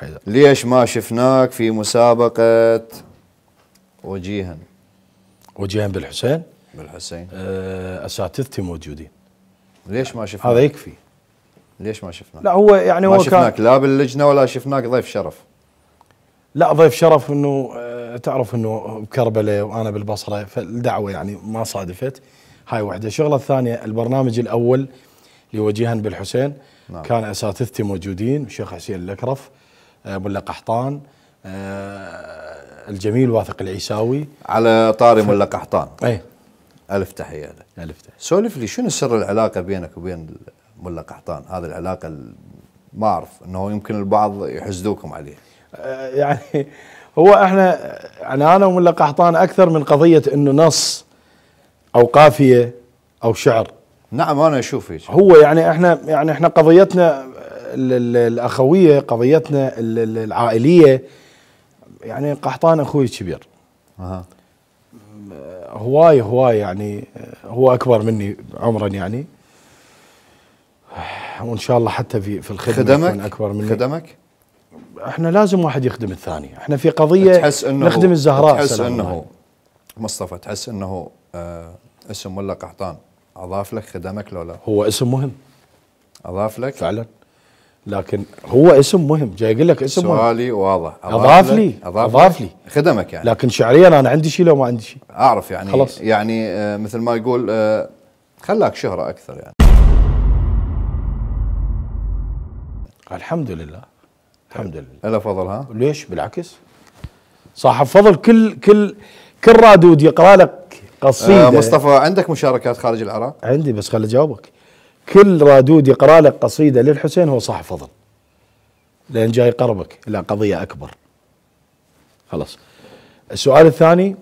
حيدر ليش ما شفناك في مسابقة وجيها وجيها بالحسين بالحسين آه، اساتذتي موجودين ليش ما شفناك هذا يكفي ليش ما شفناك لا هو يعني ما هو شفناك كان لا باللجنة ولا شفناك ضيف شرف لا ضيف شرف انه آه، تعرف انه بكربلاء وانا بالبصره فالدعوه يعني ما صادفت هاي واحده، الشغله الثانيه البرنامج الاول لوجيها بالحسين نعم. كان اساتذتي موجودين الشيخ حسين الاكرف آه، ملا قحطان آه، الجميل واثق العيساوي على طاري ملا قحطان اي الف تحيه له الف تحيه سولف لي شنو سر العلاقه بينك وبين ملا قحطان هذه العلاقه ما اعرف انه يمكن البعض يحسدوكم عليه آه، يعني هو احنا يعني انا وملا قحطان اكثر من قضيه انه نص او قافيه او شعر نعم انا اشوف هيك هو يعني احنا يعني احنا قضيتنا الاخويه قضيتنا العائليه يعني قحطان اخوي الكبير اها هواي هواي يعني هو اكبر مني عمرا يعني وان شاء الله حتى في في الخدمه خدمك يكون اكبر مني خدمك احنا لازم واحد يخدم الثاني احنا في قضيه تحس انه نخدم الزهراء تحس انه مصطفى تحس انه آه، اسم ولا قحطان اضاف لك خدمك لو لا هو اسم مهم اضاف لك فعلا لكن هو اسم مهم جاي اقول لك اسم سؤالي مهم سؤالي واضح أضاف, اضاف لي اضاف, أضاف لي خدمك يعني لكن شعريا انا عندي شيء لو ما عندي شيء اعرف يعني خلص. يعني آه، مثل ما يقول آه، خلاك شهره اكثر يعني الحمد لله الحمد لله الا فضل ها ليش بالعكس صاحب فضل كل كل كل رادود يقرا لك آه، قصيده آه مصطفى عندك مشاركات خارج العراق عندي بس خل اجاوبك كل رادود يقرا لك قصيده للحسين هو صاحب فضل لان جاي قربك الى قضيه اكبر خلاص السؤال الثاني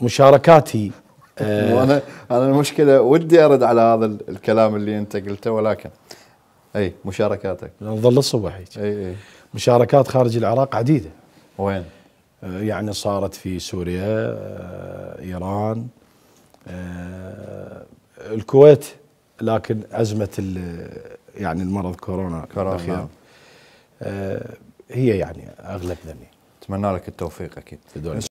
مشاركاتي آه انا انا المشكله ودي ارد على هذا الكلام اللي انت قلته ولكن اي مشاركاتك نظل الصبح هيك اي اي مشاركات خارج العراق عديده وين؟ آه، يعني صارت في سوريا آه، ايران آه، الكويت لكن ازمه يعني المرض كورونا, كورونا. آه هي يعني اغلب ذني اتمنى لك التوفيق اكيد في دولة.